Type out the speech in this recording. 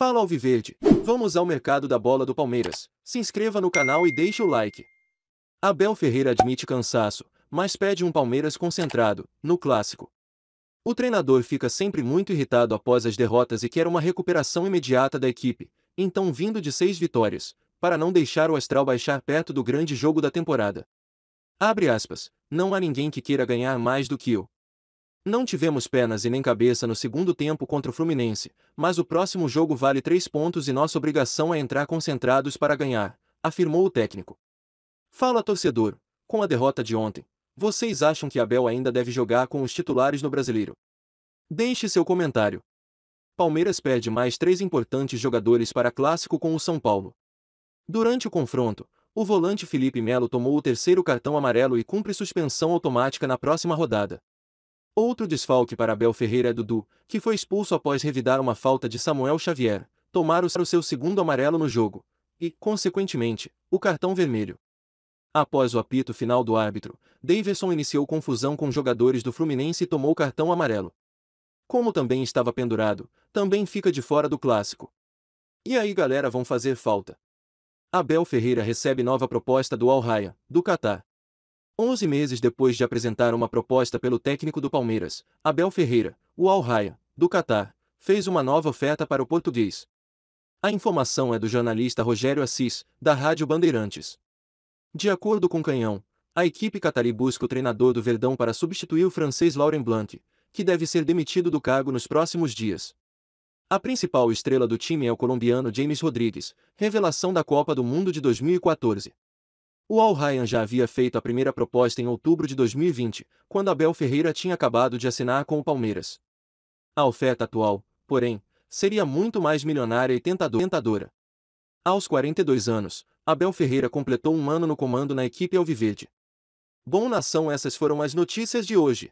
Fala Alviverde. Vamos ao mercado da bola do Palmeiras. Se inscreva no canal e deixe o like. Abel Ferreira admite cansaço, mas pede um Palmeiras concentrado, no clássico. O treinador fica sempre muito irritado após as derrotas e quer uma recuperação imediata da equipe, então vindo de seis vitórias, para não deixar o astral baixar perto do grande jogo da temporada. Abre aspas, não há ninguém que queira ganhar mais do que eu, não tivemos penas e nem cabeça no segundo tempo contra o Fluminense, mas o próximo jogo vale três pontos e nossa obrigação é entrar concentrados para ganhar, afirmou o técnico. Fala torcedor, com a derrota de ontem, vocês acham que Abel ainda deve jogar com os titulares no brasileiro? Deixe seu comentário. Palmeiras perde mais três importantes jogadores para clássico com o São Paulo. Durante o confronto, o volante Felipe Melo tomou o terceiro cartão amarelo e cumpre suspensão automática na próxima rodada. Outro desfalque para Abel Ferreira é Dudu, que foi expulso após revidar uma falta de Samuel Xavier, tomar o seu segundo amarelo no jogo, e, consequentemente, o cartão vermelho. Após o apito final do árbitro, Davidson iniciou confusão com jogadores do Fluminense e tomou o cartão amarelo. Como também estava pendurado, também fica de fora do clássico. E aí galera vão fazer falta. Abel Ferreira recebe nova proposta do Al Raya, do Catar. 11 meses depois de apresentar uma proposta pelo técnico do Palmeiras, Abel Ferreira, o Al Raya, do Catar, fez uma nova oferta para o português. A informação é do jornalista Rogério Assis, da Rádio Bandeirantes. De acordo com Canhão, a equipe catari busca o treinador do Verdão para substituir o francês Laurent Blanc, que deve ser demitido do cargo nos próximos dias. A principal estrela do time é o colombiano James Rodrigues, revelação da Copa do Mundo de 2014. O Al Ryan já havia feito a primeira proposta em outubro de 2020, quando Abel Ferreira tinha acabado de assinar com o Palmeiras. A oferta atual, porém, seria muito mais milionária e tentadora. Aos 42 anos, Abel Ferreira completou um ano no comando na equipe Alviverde. Bom nação essas foram as notícias de hoje.